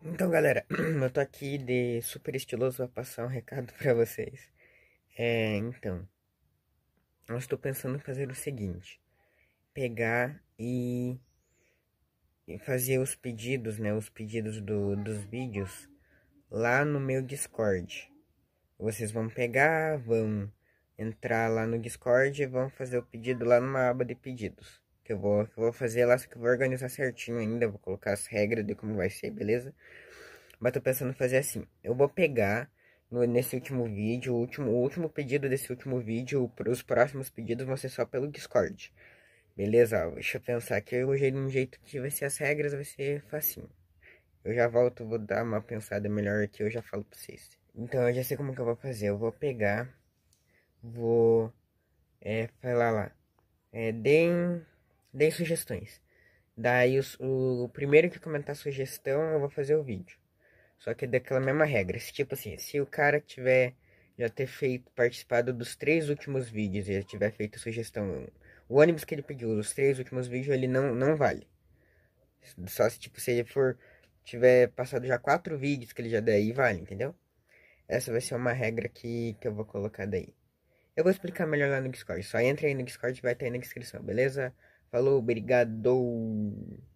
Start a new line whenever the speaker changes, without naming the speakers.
Então, galera, eu tô aqui de super estiloso pra passar um recado pra vocês. É, então. Eu estou pensando em fazer o seguinte: pegar e, e fazer os pedidos, né? Os pedidos do, dos vídeos lá no meu Discord. Vocês vão pegar, vão entrar lá no Discord e vão fazer o pedido lá numa aba de pedidos que eu vou, que eu vou fazer lá, só que eu vou organizar certinho ainda, vou colocar as regras de como vai ser, beleza? Mas tô pensando em fazer assim, eu vou pegar no, nesse último vídeo, o último, o último pedido desse último vídeo, os próximos pedidos vão ser só pelo Discord. Beleza, deixa eu pensar aqui, eu de um jeito que vai ser as regras, vai ser facinho. Eu já volto, vou dar uma pensada melhor aqui, eu já falo pra vocês. Então, eu já sei como que eu vou fazer, eu vou pegar, vou, é, falar lá, é, deem Dei sugestões. Daí o, o primeiro que comentar sugestão, eu vou fazer o vídeo. Só que é daquela mesma regra. Se, tipo assim, se o cara tiver já ter feito, participado dos três últimos vídeos e já tiver feito sugestão, o ônibus que ele pediu, os três últimos vídeos, ele não, não vale. Só se, tipo, se ele for, tiver passado já quatro vídeos que ele já deu aí, vale, entendeu? Essa vai ser uma regra que, que eu vou colocar daí. Eu vou explicar melhor lá no Discord. Só entra aí no Discord, vai estar aí na descrição, beleza? Falou, obrigado.